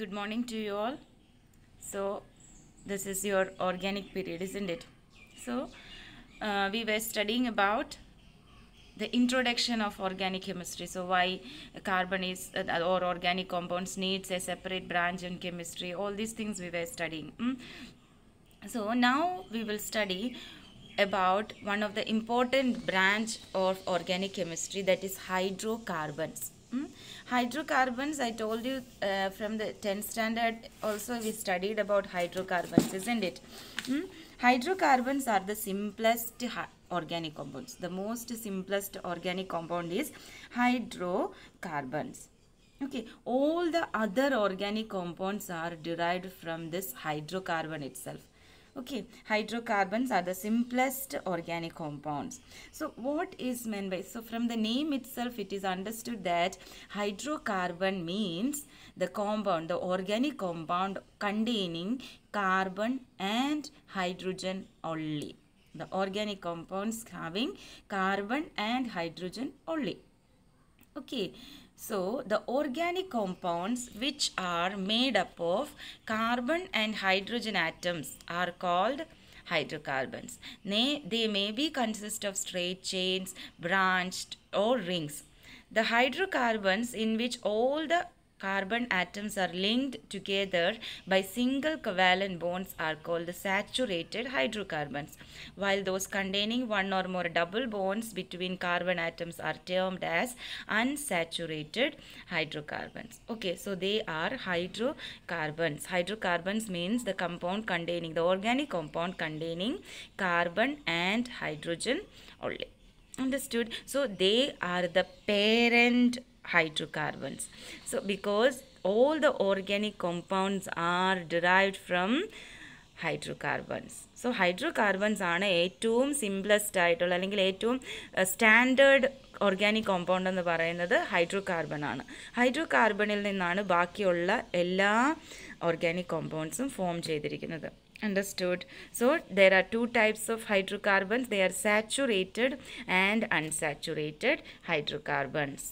good morning to you all so this is your organic period isn't it so uh, we were studying about the introduction of organic chemistry so why carbon is uh, or organic compounds needs a separate branch in chemistry all these things we were studying mm? so now we will study about one of the important branch of organic chemistry that is hydrocarbons Hmm? Hydrocarbons, I told you uh, from the 10th standard also we studied about hydrocarbons, isn't it? Hmm? Hydrocarbons are the simplest organic compounds. The most simplest organic compound is hydrocarbons. Okay, all the other organic compounds are derived from this hydrocarbon itself okay hydrocarbons are the simplest organic compounds so what is meant by so from the name itself it is understood that hydrocarbon means the compound the organic compound containing carbon and hydrogen only the organic compounds having carbon and hydrogen only okay so, the organic compounds which are made up of carbon and hydrogen atoms are called hydrocarbons. They, may be consist of straight chains, branched or rings. The hydrocarbons in which all the carbon atoms are linked together by single covalent bonds are called the saturated hydrocarbons, while those containing one or more double bonds between carbon atoms are termed as unsaturated hydrocarbons. Okay, so they are hydrocarbons. Hydrocarbons means the compound containing, the organic compound containing carbon and hydrogen only. Understood? So they are the parent hydrocarbons. So because all the organic compounds are derived from hydrocarbons so hydrocarbons ആണ് ഏറ്റവും simplest ആയിട്ടുള്ള അല്ലെങ്കിൽ ഏറ്റവും standard organic compound എന്ന് പറയുന്നത് hydrocarbon ആണ് ഹൈഡ്രോകാർബണിൽ നിന്നാണ് ബാക്കിയുള്ള എല്ലാ ഓർഗാനിക് കോമ്പൗണ്ട്സും ഫോം ചെയ്തിരിക്കുന്നത് understood so there are two types of hydrocarbons they are saturated and unsaturated hydrocarbons